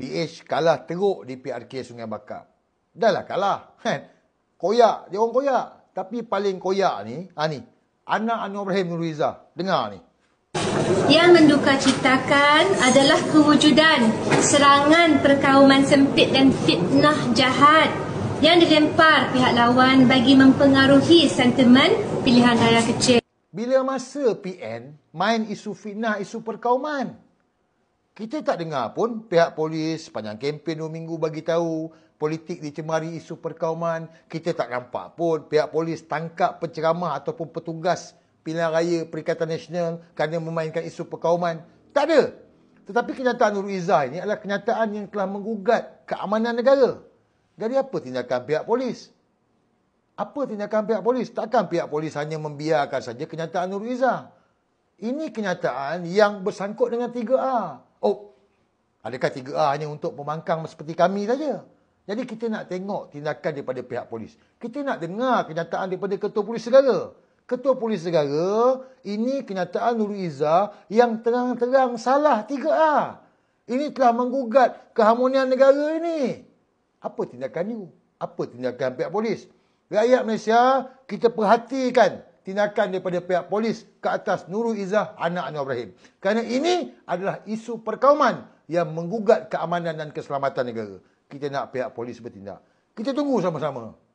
PH kalah teruk di PRK Sungai Bakar. Dahlah kalah. Kan? Koyak. Dia orang koyak. Tapi paling koyak ni, ha, ni anak Anwar Ibrahim Nur Riza. Dengar ni. Yang mendukacitakan adalah kewujudan serangan perkauman sempit dan fitnah jahat yang dilempar pihak lawan bagi mempengaruhi sentimen pilihan raya kecil. Bila masa PN main isu fitnah, isu perkauman. Kita tak dengar pun pihak polis panjang kempen dua minggu bagi tahu politik dicemari isu perkauman. Kita tak nampak pun pihak polis tangkap penceramah ataupun petugas pilihan raya Perikatan Nasional kerana memainkan isu perkauman. Tak ada. Tetapi kenyataan Nurul Izzah ini adalah kenyataan yang telah menggugat keamanan negara. Dari apa tindakan pihak polis? Apa tindakan pihak polis? Takkan pihak polis hanya membiarkan saja kenyataan Nurul Izzah? Ini kenyataan yang bersangkut dengan 3A. Oh, adakah 3A hanya untuk pemangkang seperti kami saja? Jadi kita nak tengok tindakan daripada pihak polis. Kita nak dengar kenyataan daripada ketua polis segala. Ketua polis segala, ini kenyataan Nurul Izzah yang terang-terang salah 3A. Ini telah menggugat keharmonian negara ini. Apa tindakan itu? Apa tindakan pihak polis? Rakyat Malaysia, kita perhatikan tindakan daripada pihak polis ke atas Nurul Izzah anak Anwar Ibrahim. Kerana ini adalah isu perkauman yang menggugat keamanan dan keselamatan negara. Kita nak pihak polis bertindak. Kita tunggu sama-sama.